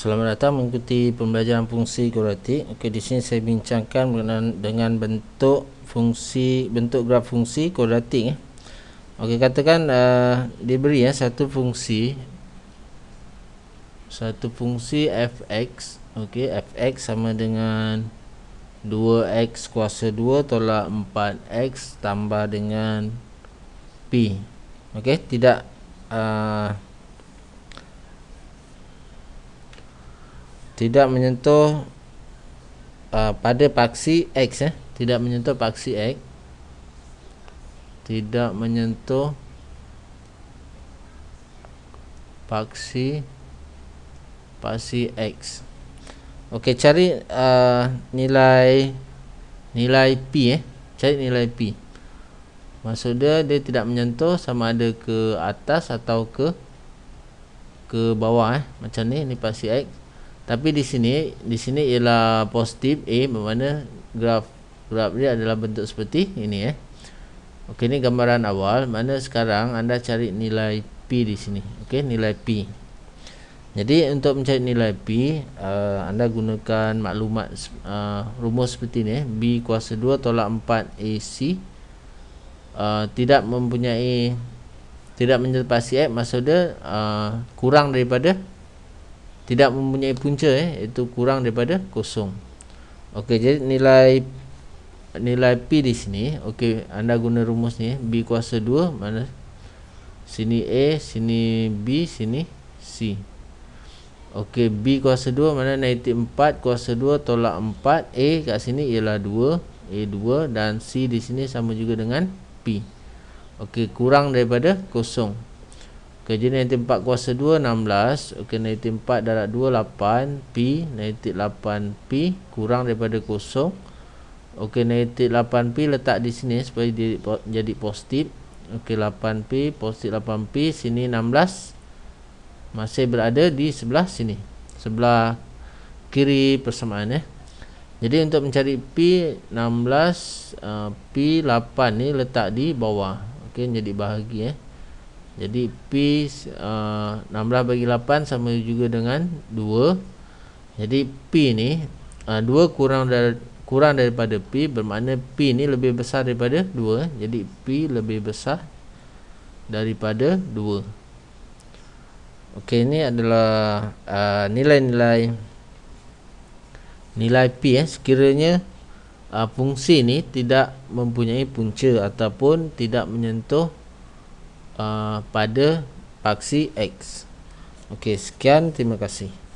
Selamat datang mengikuti pembelajaran fungsi kuratik. Okey, di sini saya bincangkan dengan bentuk fungsi bentuk graf fungsi kuratik. Eh. Okey, katakan uh, diberi ya satu fungsi satu fungsi fx. Okey, fx sama dengan 2x kuasa 2 tolak 4x tambah dengan p. Okey, tidak uh, tidak menyentuh uh, pada paksi X eh tidak menyentuh paksi X tidak menyentuh paksi paksi X Okey cari uh, nilai nilai P eh cari nilai P maksud dia dia tidak menyentuh sama ada ke atas atau ke ke bawah eh macam ni ni paksi X tapi di sini di sini ialah positif A bermakna graf graf dia adalah bentuk seperti ini eh okey ini gambaran awal mana sekarang anda cari nilai P di sini okey nilai P jadi untuk mencari nilai P uh, anda gunakan maklumat uh, rumus seperti ini. eh. B kuasa 2 tolak 4 AC uh, tidak mempunyai tidak menyerupasi X Maksudnya uh, kurang daripada tidak mempunyai punca eh itu kurang daripada kosong okey jadi nilai nilai p di sini okey anda guna rumus ni b kuasa 2 mana sini a sini b sini c okey b kuasa 2 mana negatif 4 kuasa 2 tolak 4 a kat sini ialah 2 a 2 dan c di sini sama juga dengan p okey kurang daripada kosong Okey, jadi 94 kuasa 2, 16. Okey, negatif 94 darat 2, 8. P, 98 P kurang daripada kosong. Okey, negatif 98 P letak di sini supaya dia jadi positif. Okey, 8 P, positif 8 P. Sini 16. Masih berada di sebelah sini. Sebelah kiri persamaan Eh. Jadi untuk mencari P16 uh, P8 ni letak di bawah. Okey jadi bahagi eh jadi P uh, 16 bagi 8 sama juga dengan 2 jadi P ni uh, 2 kurang, dar kurang daripada P bermakna P ni lebih besar daripada 2 jadi P lebih besar daripada 2 ok ni adalah uh, nilai-nilai uh, nilai P eh, sekiranya uh, fungsi ni tidak mempunyai punca ataupun tidak menyentuh Uh, pada paksi X. Okey, sekian terima kasih.